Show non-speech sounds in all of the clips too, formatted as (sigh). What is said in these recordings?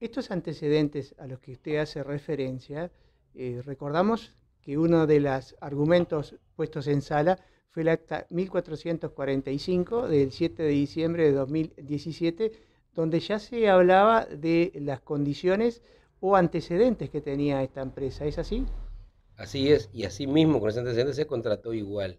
estos antecedentes a los que usted hace referencia, eh, recordamos que uno de los argumentos puestos en sala fue el acta 1445 del 7 de diciembre de 2017, donde ya se hablaba de las condiciones o antecedentes que tenía esta empresa. ¿Es así? Así es, y así mismo con ese antecedente se contrató igual.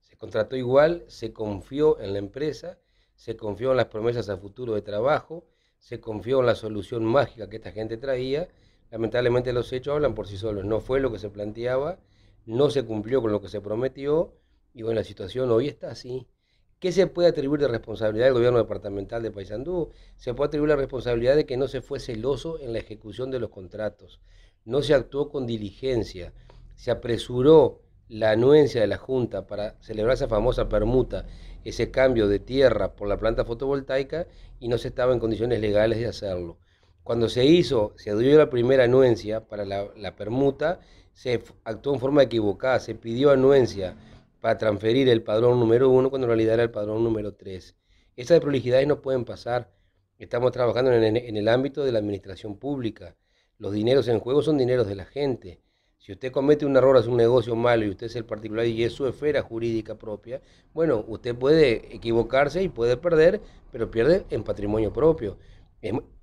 Se contrató igual, se confió en la empresa, se confió en las promesas a futuro de trabajo, se confió en la solución mágica que esta gente traía. Lamentablemente los hechos hablan por sí solos. No fue lo que se planteaba, no se cumplió con lo que se prometió y bueno, la situación hoy está así. ¿Qué se puede atribuir de responsabilidad del gobierno departamental de Paysandú? Se puede atribuir la responsabilidad de que no se fue celoso en la ejecución de los contratos, no se actuó con diligencia, se apresuró la anuencia de la Junta para celebrar esa famosa permuta, ese cambio de tierra por la planta fotovoltaica y no se estaba en condiciones legales de hacerlo. Cuando se hizo, se dio la primera anuencia para la, permuta, se actuó en forma equivocada, se pidió anuencia para transferir el padrón número uno cuando en realidad era el padrón número tres Esas prolijidades no pueden pasar. Estamos trabajando en el ámbito de la administración pública. Los dineros en juego son dineros de la gente. Si usted comete un error, hace un negocio malo y usted es el particular y es su esfera jurídica propia, bueno, usted puede equivocarse y puede perder, pero pierde en patrimonio propio.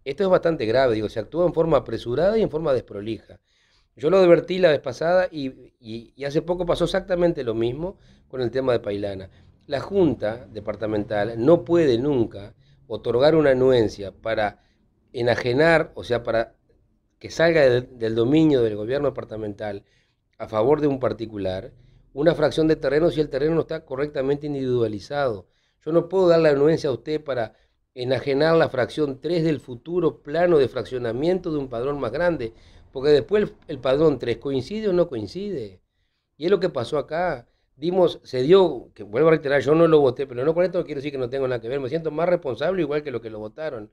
Esto es bastante grave, digo, se actúa en forma apresurada y en forma desprolija. Yo lo advertí la vez pasada y, y hace poco pasó exactamente lo mismo con el tema de Pailana. La Junta Departamental no puede nunca otorgar una anuencia para enajenar, o sea, para que salga del dominio del gobierno departamental a favor de un particular una fracción de terreno si el terreno no está correctamente individualizado. Yo no puedo dar la anuencia a usted para enajenar la fracción 3 del futuro plano de fraccionamiento de un padrón más grande, porque después el, padrón 3 coincide o no coincide. Y es lo que pasó acá. Dimos, se dio, que vuelvo a reiterar, yo no lo voté, pero no con esto quiero decir que no tengo nada que ver, me siento más responsable igual que los que lo votaron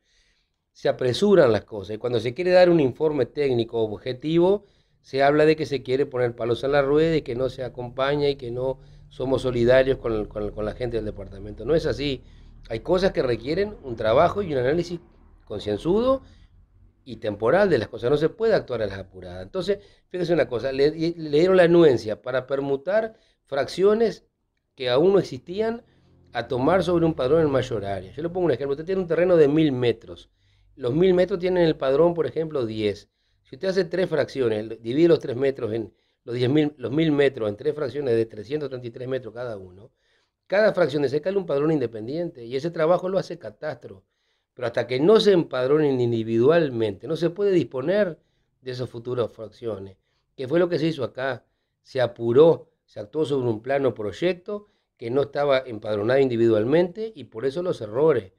se apresuran las cosas. Y cuando se quiere dar un informe técnico objetivo, se habla de que se quiere poner palos en la rueda y que no se acompaña y que no somos solidarios con, con, la gente del departamento. No es así. Hay cosas que requieren un trabajo y un análisis concienzudo y temporal de las cosas. No se puede actuar a las apuradas. Entonces, fíjese una cosa, le, dieron la anuencia para permutar fracciones que aún no existían a tomar sobre un padrón en mayor área. Yo le pongo un ejemplo. Usted tiene un terreno de mil metros los mil metros tienen el padrón, por ejemplo, 10. Si usted hace tres fracciones, divide los tres metros en los, 10 mil, los mil metros en tres fracciones de 333 metros cada uno, cada fracción de cale un padrón independiente y ese trabajo lo hace catastro. Pero hasta que no se empadronen individualmente, no se puede disponer de esas futuras fracciones. Que fue lo que se hizo acá. Se apuró, se actuó sobre un plano proyecto que no estaba empadronado individualmente y por eso los errores.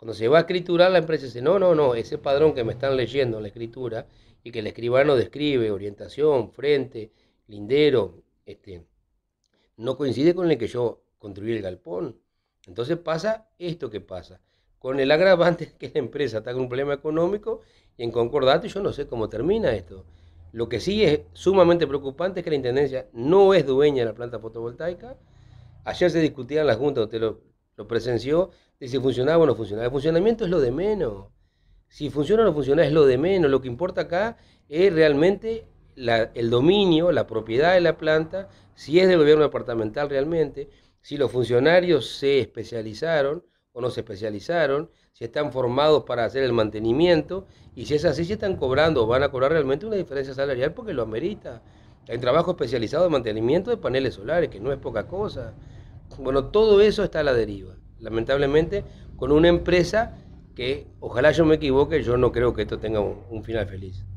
Cuando se va a escriturar, la empresa dice, no, no, no, ese padrón que me están leyendo en la escritura y que el escribano describe, orientación, frente, lindero, este, no coincide con el que yo construí el galpón. Entonces pasa esto que pasa, con el agravante (laughs) que la empresa está con un problema económico y en concordato yo no sé cómo termina esto. Lo que sí es sumamente preocupante es que la Intendencia no es dueña de la planta fotovoltaica. Ayer se discutía en la Junta, usted lo presenció, si funcionaba o no funcionaba. El funcionamiento es lo de menos. Si funciona o no funciona es lo de menos. Lo que importa acá es realmente el dominio, la propiedad de la planta, si es del gobierno departamental realmente, si los funcionarios se especializaron o no se especializaron, si están formados para hacer el mantenimiento y si es así, si están cobrando o van a cobrar realmente una diferencia salarial porque lo amerita. Hay trabajo especializado de mantenimiento de paneles solares, que no es poca cosa. Bueno, todo eso está a la deriva lamentablemente, con una empresa que, ojalá yo me equivoque, yo no creo que esto tenga un, final feliz.